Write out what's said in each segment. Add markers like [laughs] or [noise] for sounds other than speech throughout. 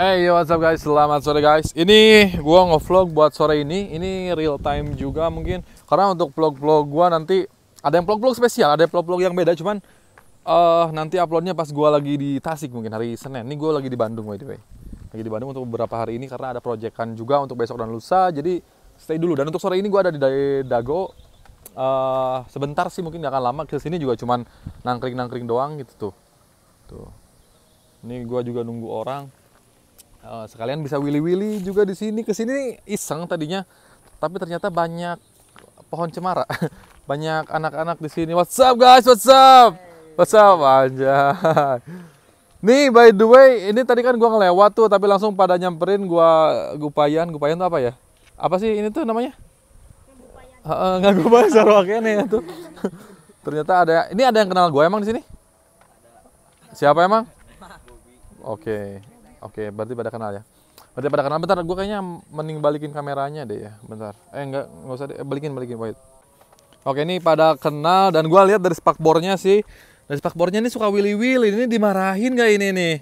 Hey yo what's up guys, selamat sore guys Ini gua ngevlog buat sore ini Ini real time juga mungkin Karena untuk vlog-vlog gua nanti Ada yang vlog-vlog spesial, ada vlog-vlog yang beda Cuman uh, nanti uploadnya pas gua lagi di Tasik mungkin hari Senin Ini gua lagi di Bandung by the way Lagi di Bandung untuk beberapa hari ini Karena ada proyekan juga untuk besok dan lusa Jadi stay dulu Dan untuk sore ini gua ada di Dago uh, Sebentar sih mungkin gak akan lama Kesini juga cuman nangkring-nangkring doang gitu tuh Tuh ini gua juga nunggu orang Eh, sekalian bisa willy-willy juga di sini ke sini iseng tadinya tapi ternyata banyak pohon cemara [laughs] banyak anak-anak di sini what's up guys what's up what's up aja [laughs] nih by the way ini tadi kan gua ngelewat tuh tapi langsung pada nyamperin gua gupayan gupayan tuh apa ya apa sih ini tuh namanya nggak gue bahasa sarwaknya nih tuh [laughs] ternyata ada ini ada yang kenal gue emang di sini siapa emang oke Oke, okay, berarti pada kenal ya. Berarti pada kenal. Bentar, gue kayaknya mending balikin kameranya deh ya. Bentar. Eh enggak, enggak usah deh. Eh, balikin, balikin, wait. Oke, ini pada kenal dan gue lihat dari spakbornya sih. Dari spakbornya ini suka willy-willy. Ini dimarahin gak ini nih?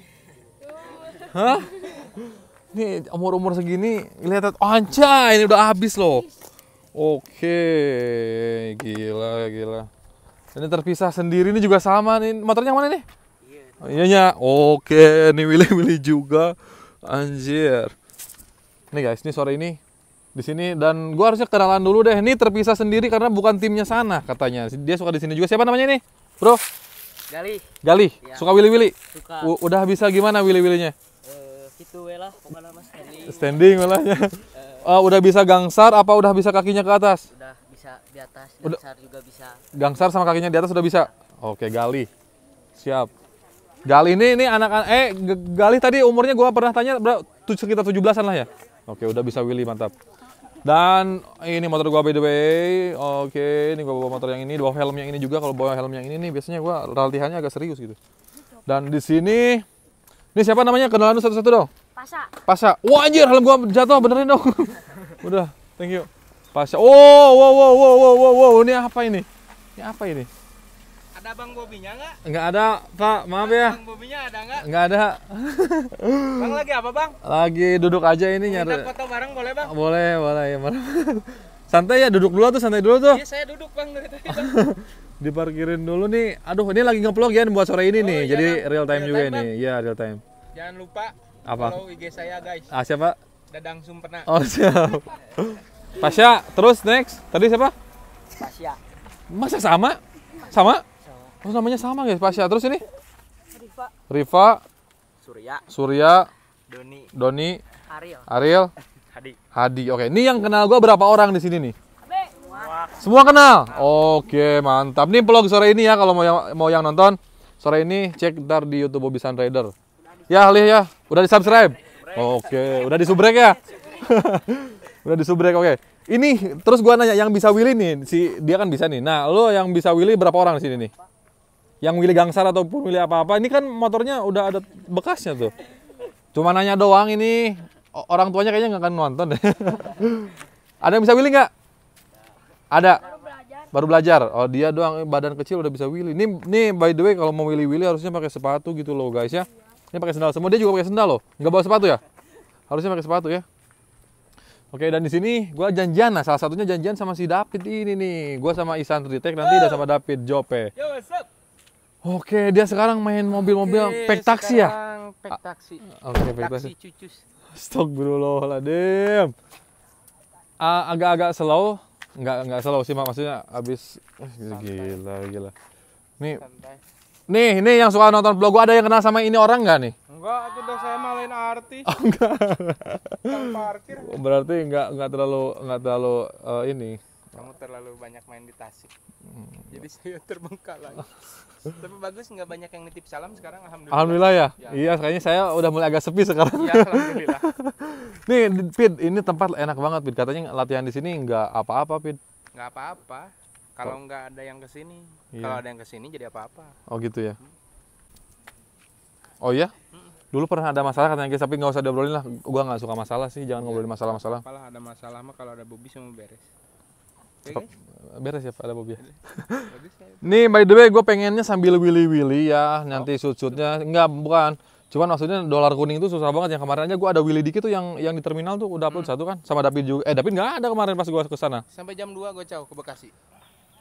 Hah? Ini umur-umur segini lihat oh, anjay, ini udah habis loh. Oke, gila gila. Ini terpisah sendiri ini juga sama nih. Motornya mana nih? Iya, oke, ini milih willy juga. Anjir. Nih guys, ini sore ini di sini dan gua harusnya kenalan dulu deh. Ini terpisah sendiri karena bukan timnya sana katanya. Dia suka di sini juga. Siapa namanya ini? Bro. Gali. Gali. Ya. Suka willy-willy. Suka. udah bisa gimana willy nya Uh, eh, itu lah, standing. Standing welahnya. Uh, eh. uh, eh, udah bisa gangsar apa udah bisa kakinya ke atas? Udah bisa di atas, gangsar udah. juga bisa. Gangsar sama kakinya di atas udah bisa. Ya. Oke, Gali. Siap. Gali ini ini anak eh Gali tadi umurnya gua pernah tanya berapa sekitar 17-an lah ya. Oke, udah bisa Willy mantap. Dan ini motor gua by the way. Oke, ini gua bawa motor yang ini, bawa helm yang ini juga. Kalau bawa helm yang ini nih biasanya gua latihannya agak serius gitu. Dan di sini ini siapa namanya? Kenalan lu satu-satu dong. Pasha. Pasha. Wah anjir, helm gua jatuh benerin dong. [laughs] udah, thank you. Pasha. Oh, wow wow wow wow wow wow, ini apa ini? Ini apa ini? Ada Bang Bobinya nggak? Nggak ada, Pak. Maaf ya. Bang Bobinya ada nggak? Nggak ada. [laughs] bang lagi apa, Bang? Lagi duduk aja ini nyari. foto bareng boleh, Bang? Boleh, boleh. Ya, [laughs] santai ya, duduk dulu tuh, santai dulu tuh. Iya, saya duduk, Bang, dari tadi, Bang. [laughs] Diparkirin dulu nih. Aduh, ini lagi ngeplog ya buat sore ini oh, nih. Iya, Jadi real time juga ini ya Iya, real time. Jangan lupa apa? follow IG saya, guys. Ah, siapa? Dadang Sumpena. Oh, siap. Pasya, terus next. Tadi siapa? Pasya. Masa sama? Sama? Terus namanya sama guys, Pasya. Terus ini? Riva. Riva. Surya. Surya. Doni. Doni. Ariel. Ariel. [laughs] Hadi. Hadi. Oke, ini yang kenal gue berapa orang di sini nih? Semua. Semua kenal. Oke, mantap. Nih vlog sore ini ya kalau mau yang mau yang nonton sore ini cek dar di YouTube Bobby Sun Rider. Ya, Lih ya. Udah di-subscribe? Oke, udah di subrek ya? [laughs] udah di subrek. Oke. Ini terus gua nanya yang bisa Willy nih, si dia kan bisa nih. Nah, lo yang bisa Willy berapa orang di sini nih? yang milih gangsar ataupun milih apa-apa ini kan motornya udah ada bekasnya tuh cuma nanya doang ini orang tuanya kayaknya nggak akan nonton deh [laughs] ada yang bisa wheelie nggak ada baru belajar. oh dia doang eh, badan kecil udah bisa wheelie. ini nih by the way kalau mau wheelie willy harusnya pakai sepatu gitu loh guys ya ini pakai sendal semua dia juga pakai sendal loh nggak bawa sepatu ya harusnya pakai sepatu ya Oke dan di sini gue janjian nah salah satunya janjian sama si David ini nih gue sama Isan Tritek nanti udah sama David Jope. Yo, what's up? Oke, dia sekarang main mobil-mobil pek taksi ya? Pek ah, taksi. Oke, pek taksi. Cucus. Stok bro lah, ladem. Ah, agak-agak slow, nggak nggak slow sih maksudnya abis gila gila. Nih, nih nih yang suka nonton vlog gua ada yang kenal sama ini orang nggak nih? Enggak, aku udah saya malin arti. artis. enggak. Oh, Berarti nggak nggak terlalu nggak terlalu eh, ini. Kamu terlalu banyak main di Tasik hmm. jadi ya. saya terbengkalai [laughs] tapi bagus nggak banyak yang nitip salam sekarang alhamdulillah alhamdulillah ya, ya. iya kayaknya saya udah mulai agak sepi sekarang ya, alhamdulillah [laughs] nih Pit, ini tempat enak banget Pit katanya latihan di sini nggak apa-apa Pit. nggak apa-apa kalau nggak ada yang kesini iya. kalau ada yang kesini jadi apa-apa oh gitu ya hmm. oh ya dulu pernah ada masalah katanya guys tapi nggak usah diobrolin lah gua nggak suka masalah sih jangan ya. ngobrolin masalah-masalah kalau ada masalah mah kalau ada bubis semua beres Stop. Ya oh, kan? Beres ya Pak ada mobilnya? Nih by the way gue pengennya sambil willy-willy ya nanti oh. shoot Enggak bukan. Cuman maksudnya dolar kuning itu susah banget yang kemarin aja gue ada Willy dikit tuh yang yang di terminal tuh udah upload hmm. satu kan sama David juga. Eh David nggak ada kemarin pas gue ke sana. Sampai jam 2 gue caw ke Bekasi.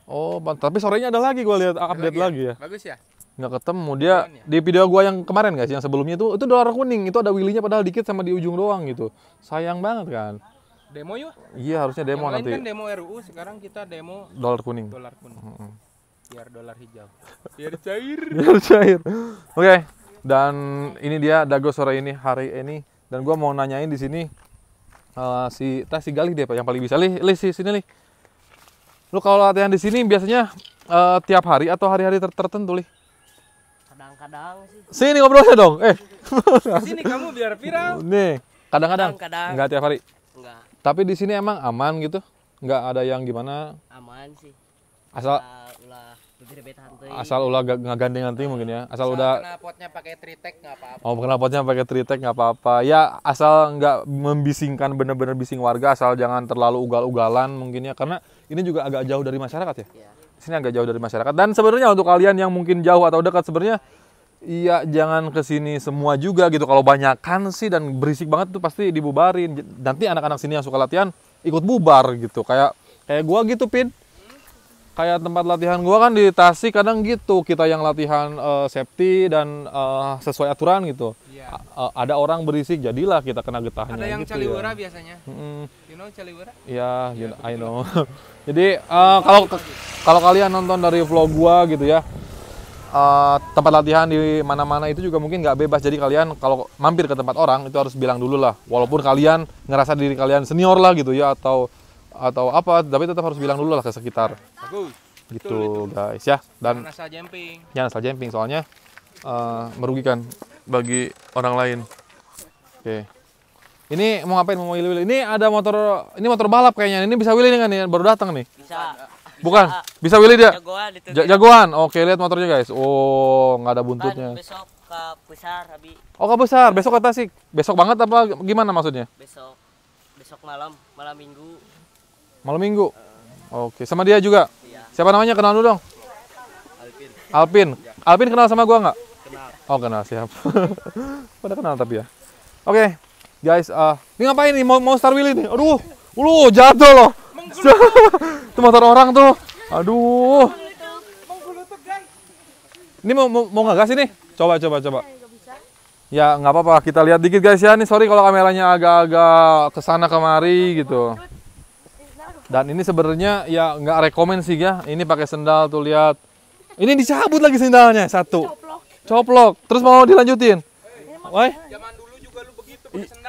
Oh, tapi sorenya ada lagi gue lihat update lagi ya. lagi ya. Bagus ya? Nggak ketemu dia ya? di video gue yang kemarin guys yang sebelumnya itu itu dolar kuning itu ada Willynya padahal dikit sama di ujung doang gitu. Sayang banget kan demo yuk iya harusnya demo yang nanti kan demo RUU sekarang kita demo dolar kuning dolar kuning mm -hmm. biar dolar hijau biar cair [laughs] biar cair oke okay. dan ini dia dago sore ini hari ini dan gue mau nanyain di sini uh, si tas si Galih deh pak yang paling bisa lih lih si sini lih lu kalau latihan di sini biasanya uh, tiap hari atau hari-hari ter tertentu lih kadang-kadang sih sini ngobrolnya dong eh sini kamu biar viral nih kadang-kadang kadang nggak tiap hari enggak tapi di sini emang aman gitu? Nggak ada yang gimana? Aman sih. Asal ulah Asal ulah gak gandeng nanti nah, mungkin ya. Asal, asal udah kena potnya pakai tritek nggak apa-apa. Oh, kena potnya pakai tritek nggak apa-apa. Ya, asal nggak membisingkan bener-bener bising warga, asal jangan terlalu ugal-ugalan mungkin ya. Karena ini juga agak jauh dari masyarakat ya. ya. Sini agak jauh dari masyarakat. Dan sebenarnya untuk kalian yang mungkin jauh atau dekat sebenarnya Iya, jangan ke sini semua juga gitu. Kalau banyakkan sih dan berisik banget tuh pasti dibubarin. Nanti anak-anak sini yang suka latihan ikut bubar gitu. Kayak kayak gua gitu, Pin. Kayak tempat latihan gua kan di Tasik kadang gitu. Kita yang latihan uh, safety dan uh, sesuai aturan gitu. Iya. uh, ada orang berisik, jadilah kita kena getahnya Ada yang gitu caliwara ya. biasanya. Mm -hmm. You know caliwara? Iya, yeah, you know, I know. [laughs] Jadi uh, kalau kalau kalian nonton dari vlog gua gitu ya, Eh, tempat latihan di mana-mana itu juga mungkin nggak bebas. Jadi kalian kalau mampir ke tempat orang itu harus bilang dulu lah. Walaupun kalian ngerasa diri kalian senior lah gitu ya atau atau apa, tapi tetap harus bilang dulu lah ke sekitar. Bagus. Gitu Betul, guys ya. Dan jangan asal jumping. Jangan asal jumping soalnya uh, merugikan bagi orang lain. Oke. Okay. Ini mau ngapain mau wheel wheel? Ini ada motor ini motor balap kayaknya. Ini bisa wheel ini kan nih ya? baru datang nih. Bisa. Bukan, ah, bisa Willy dia. Jagoan jagoan. Oke, lihat motornya guys. Oh, nggak ada buntutnya. Kan besok ke besar, Abi. Oh, ke besar. Besok ke Tasik. Besok banget apa gimana maksudnya? Besok. Besok malam, malam Minggu. Malam Minggu. Oke, sama dia juga. Iya. Siapa namanya? Kenal dulu dong. Alpin Alpin Ya. kenal sama gua nggak? Kenal. Oh, kenal, siap. [laughs] Pada kenal tapi ya. Oke, guys, uh, ini ngapain nih? Mau, mau Star Willy nih? Aduh, lu jatuh loh. [laughs] Itu motor orang tuh. Aduh. Ini mau mau, mau ngegas ini? Coba coba coba. Ya nggak apa-apa kita lihat dikit guys ya. Nih sorry kalau kameranya agak-agak kesana kemari gitu. Dan ini sebenarnya ya nggak rekomend sih ya. Ini pakai sendal tuh lihat. Ini dicabut lagi sendalnya satu. Coplok. Coplok. Terus mau dilanjutin. Woi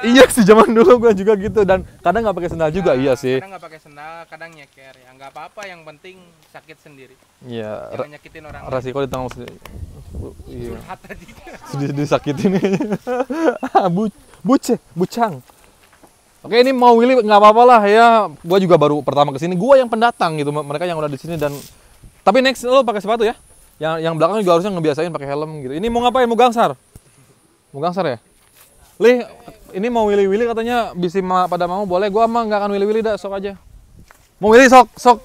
iya sih zaman dulu gue juga gitu dan kadang nggak pakai sendal nah, juga iya sih kadang nggak pakai sendal kadang nyeker ya nggak apa-apa yang penting sakit sendiri iya jangan nyakitin orang Rasiko ditanggung sendiri. sendiri iya curhat tadi sedih ini. Bu, buce bucang Oke ini mau Willy nggak apa-apa lah ya, gue juga baru pertama kesini, gue yang pendatang gitu, mereka yang udah di sini dan tapi next lo pakai sepatu ya, yang yang belakang juga harusnya ngebiasain pakai helm gitu. Ini mau ngapain? Mau gangsar? Mau gangsar ya? Lih, ini mau willy-willy katanya bisi pada mau boleh. Gua mah nggak akan willy-willy dah, sok aja. Mau willy sok, sok.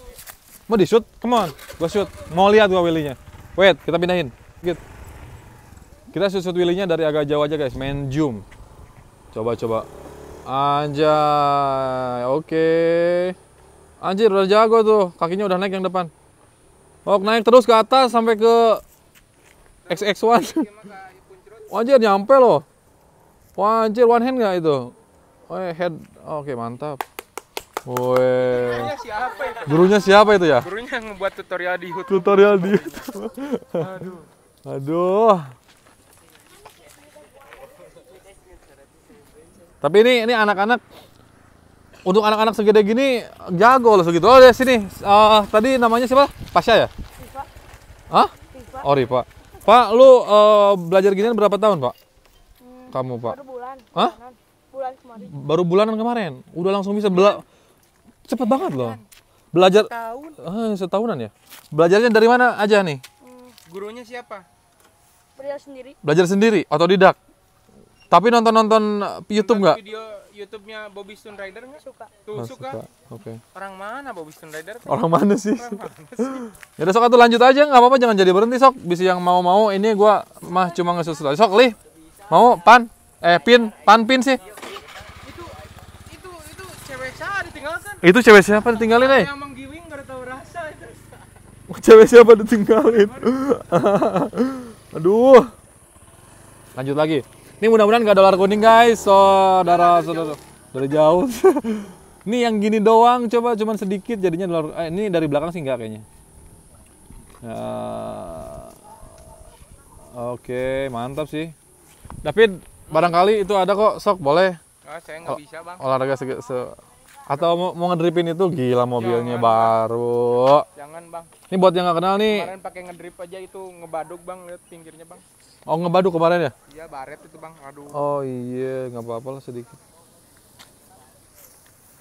Mau di shoot? Come on. Gua shoot. Mau lihat gua willy-nya. Wait, kita pindahin. Git. Kita shoot shoot willy-nya dari agak jauh aja, guys. Main zoom. Coba coba. Anjay. Oke. Okay. Anjir, udah jago tuh. Kakinya udah naik yang depan. Oh, naik terus ke atas sampai ke XX1. wajar [laughs] nyampe loh. Wah anjir one hand nggak itu? Oh ya, head, oh, oke okay, mantap. Woi. Gurunya siapa itu? ya? Gurunya yang membuat tutorial di YouTube. Tutorial di YouTube. Aduh. Aduh. Tapi ini ini anak-anak untuk anak-anak segede gini jago loh segitu. Oh ya sini. Uh, tadi namanya siapa? Pasya ya? Rifa. Hah? Pak. Oh Pak. Pak, lu uh, belajar gini berapa tahun, Pak? kamu pak baru bulan Hah? bulan kemarin baru bulanan kemarin udah langsung bisa bela cepet banget loh belajar setahun eh, setahunan ya belajarnya dari mana aja nih hmm. gurunya siapa belajar sendiri belajar sendiri didak? tapi nonton-nonton eh, YouTube nggak? Video YouTube-nya Bobby Stone Rider nggak? Suka. Tuh oh, suka. suka. Oke. Okay. Orang mana Bobby Stone Rider? Orang mana sih? Orang mana [laughs] sih? ya sok atuh lanjut aja nggak apa-apa jangan jadi berhenti sok. Bisa yang mau-mau ini gue mah cuma ngesusul. Sok lih. Mau pan? Eh pin, pan pin sih. Itu itu itu cewek siapa ditinggalkan? Itu cewek siapa ditinggalin, eh? Yang enggak tahu rasa itu. [laughs] cewek siapa ditinggalin? [laughs] Aduh. Lanjut lagi. Ini mudah-mudahan gak ada ular kuning guys, saudara saudara. Dari jauh. [laughs] Ini yang gini doang, coba cuman sedikit jadinya dolar. Eh, ini dari belakang sih enggak kayaknya. Uh, Oke, okay, mantap sih. David, barangkali itu ada kok, sok boleh. Oh, saya nggak bisa bang. Olahraga se, se atau mau, mau ngedripin itu gila mobilnya Jangan, baru. Bang. Jangan bang. Ini buat yang nggak kenal nih. Kemarin pakai ngedrip aja itu ngebaduk bang, lihat pinggirnya bang. Oh ngebaduk kemarin ya? Iya baret itu bang, aduh. Oh iya, nggak apa-apa lah sedikit.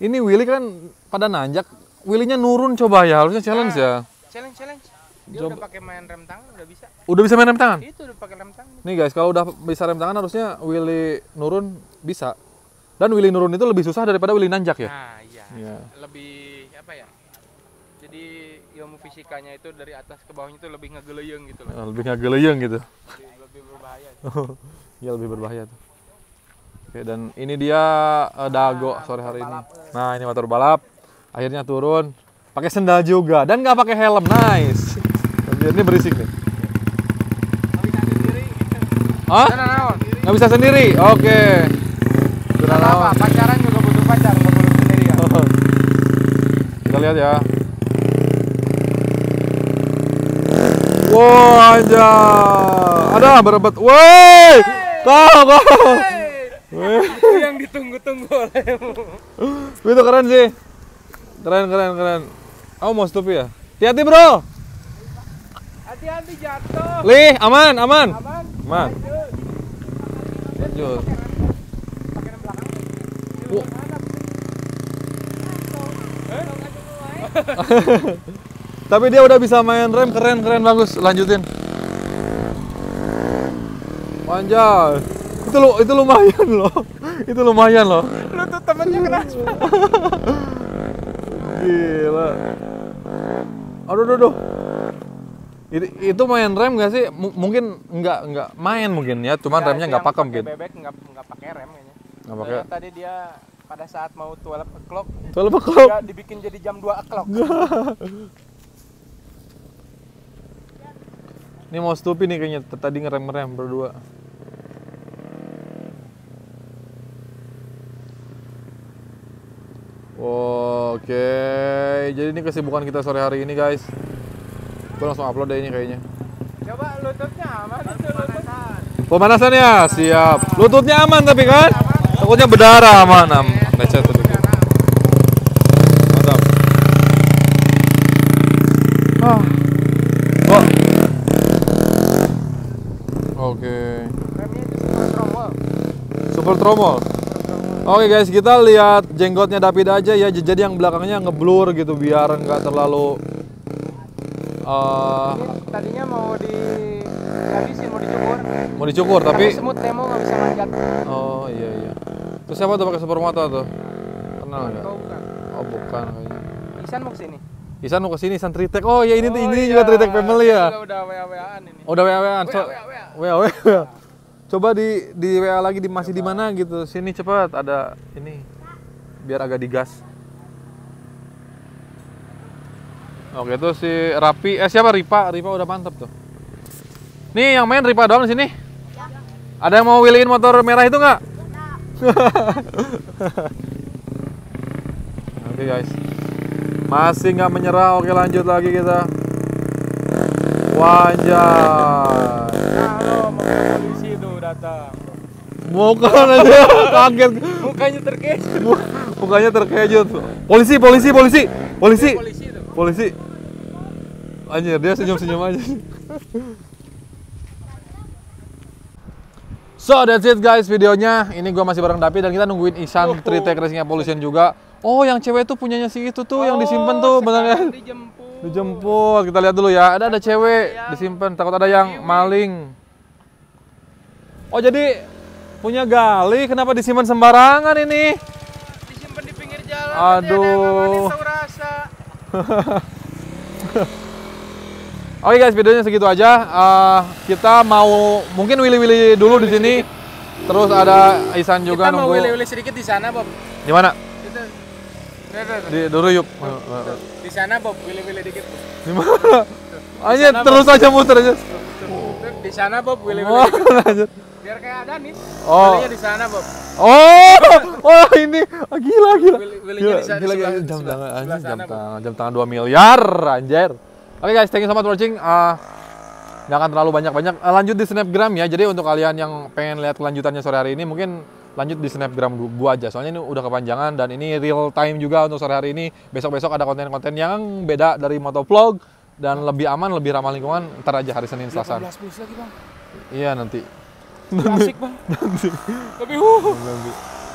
Ini Willy kan pada nanjak, Willy-nya nurun coba ya, harusnya challenge ah, ya. Challenge, challenge. Dia Job. udah pakai main rem tangan udah bisa. Udah bisa main rem tangan? Itu udah pakai rem tangan. Nih guys, kalau udah bisa rem tangan harusnya Willy nurun bisa. Dan Willy nurun itu lebih susah daripada Willy nanjak ya? Nah, iya. Ya. Lebih apa ya? Jadi ilmu fisikanya itu dari atas ke bawahnya itu lebih ngegeleyeng gitu loh. Lebih ngegeleyeng gitu. Lebih, lebih berbahaya. [laughs] Iya, lebih berbahaya tuh. Oke, dan ini dia uh, Dago nah, sore hari balap. ini. Nah, ini motor balap. Akhirnya turun pakai sendal juga dan nggak pakai helm. Nice. Ya, ini berisik nih. Hah? Nggak bisa sendiri. Oke. Okay. Sudah lama. Pacaran juga butuh pacar, nggak butuh sendiri ya. Oh. Kita lihat ya. Wah, wow, aja. Ada berebut. Woi! Kau, kau. Itu yang ditunggu-tunggu olehmu. Itu keren sih. Keren, keren, keren. Kamu oh, mau stupi ya? Hati-hati, Bro. Hati-hati jatuh. Lih, aman, aman. Aman. Aman. Lanjut. Lanjut. [laughs] Tapi dia udah bisa main rem keren keren bagus. Lanjutin. Panjang. Itu lo itu lumayan loh. [laughs] Itu lumayan loh. Lu tuh temennya keras. [laughs] Gila. Aduh, aduh, aduh itu, itu main rem gak sih? M mungkin nggak nggak main mungkin ya, cuman remnya nggak pakem gitu. Bebek nggak nggak pakai rem kayaknya. Nggak pakai. Tadi dia pada saat mau 12 o'clock. 12 o'clock. Ya dibikin jadi jam 2 o'clock. [laughs] Ini mau stupi nih kayaknya tadi ngerem-ngerem berdua. Oke, jadi ini kesibukan kita sore hari ini guys. Gue langsung upload deh ini kayaknya. Coba lututnya aman itu lutut. Pemanasan ya, siap. Lututnya aman tapi kan? Takutnya berdarah aman. Lecet tuh. Ah. Oke. Super tromol. Oke okay guys, kita lihat jenggotnya David aja ya. Jadi yang belakangnya ngeblur gitu biar nggak terlalu uh, tadinya mau di habisin mau dicukur mau dicukur tapi semut temo nggak bisa manjat oh iya iya terus siapa tuh pakai super mata tuh kenal oh, nggak oh bukan Isan mau kesini Isan mau kesini Isan Tritek oh iya ini oh, ini iya. juga Tritek family ya udah wa waan ini oh, udah wa waan Wa wa wa coba di di wa lagi di masih di mana gitu sini cepat ada ini biar agak digas Oke itu si Rapi, eh siapa Ripa? Ripa udah mantap tuh. Nih yang main Ripa doang di sini. Ya. Ada yang mau wheelin motor merah itu nggak? [laughs] oke guys, masih nggak menyerah. Oke lanjut lagi kita. Wajar. polisi itu datang. Muka aja kaget. Mukanya terkejut. Mukanya terkejut. polisi, polisi, polisi. polisi polisi anjir dia senyum-senyum aja So that's it guys videonya. Ini gue masih bareng Dapi dan kita nungguin Isan oh. Tritek Racing Evolution juga. Oh, yang cewek tuh punyanya si itu tuh oh, yang disimpan tuh, benar kan? Dijemput. Kita lihat dulu ya. Ada ada cewek disimpan, takut ada yang maling. Oh, jadi punya Gali kenapa disimpan sembarangan ini? Disimpan di pinggir jalan. Aduh. [laughs] Oke okay guys, videonya segitu aja. Uh, kita mau mungkin willy-willy dulu willy di sini. Sedikit. Terus ada Isan juga kita nunggu. Kita mau willy-willy sedikit di sana, Bob. Di mana? Di dulu yuk. Di sana, Bob, Willy-willy dikit. Di mana? Hanya terus Bob. aja muter aja. Di sana, Bob, Willy-willy biar kayak ada nih oh di sana Bob oh oh [laughs] ini oh, gila gila gila, gila, gila, jam tangan jam tangan jam tangan dua miliar anjir oke okay, guys thank you so much watching uh, nggak akan terlalu banyak banyak uh, lanjut di snapgram ya jadi untuk kalian yang pengen lihat kelanjutannya sore hari ini mungkin lanjut di snapgram gua aja soalnya ini udah kepanjangan dan ini real time juga untuk sore hari ini besok besok ada konten-konten yang beda dari motovlog dan lebih aman lebih ramah lingkungan ntar aja hari senin selasa lagi iya nanti Asik mah Tapi uh.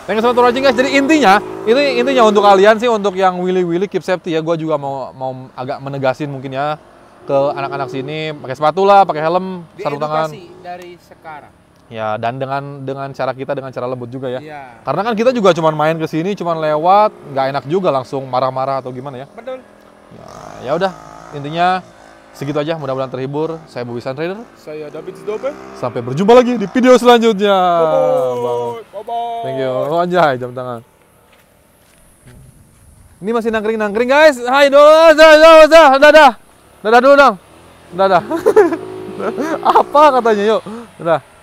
Thank you so much guys. Jadi intinya, ini intinya untuk kalian sih untuk yang willy-willy keep safety ya. Gua juga mau mau agak menegasin mungkin ya ke anak-anak sini pakai sepatu lah, pakai helm, sarung tangan. dari sekarang. Ya, dan dengan dengan cara kita dengan cara lembut juga ya. Iya. Karena kan kita juga cuma main ke sini, cuma lewat, nggak enak juga langsung marah-marah atau gimana ya. Betul. Ya, ya udah, intinya Segitu aja, mudah-mudahan terhibur. Saya Bobby Sun Saya David Zidobe. Sampai berjumpa lagi di video selanjutnya. Bye-bye. Thank you. Oh, anjay, jam tangan. Ini masih nangkring-nangkring, guys. Hai, dadah, dadah, dadah, dadah. Dadah dulu, dong. Dadah. [laughs] Apa katanya, yuk. Dadah.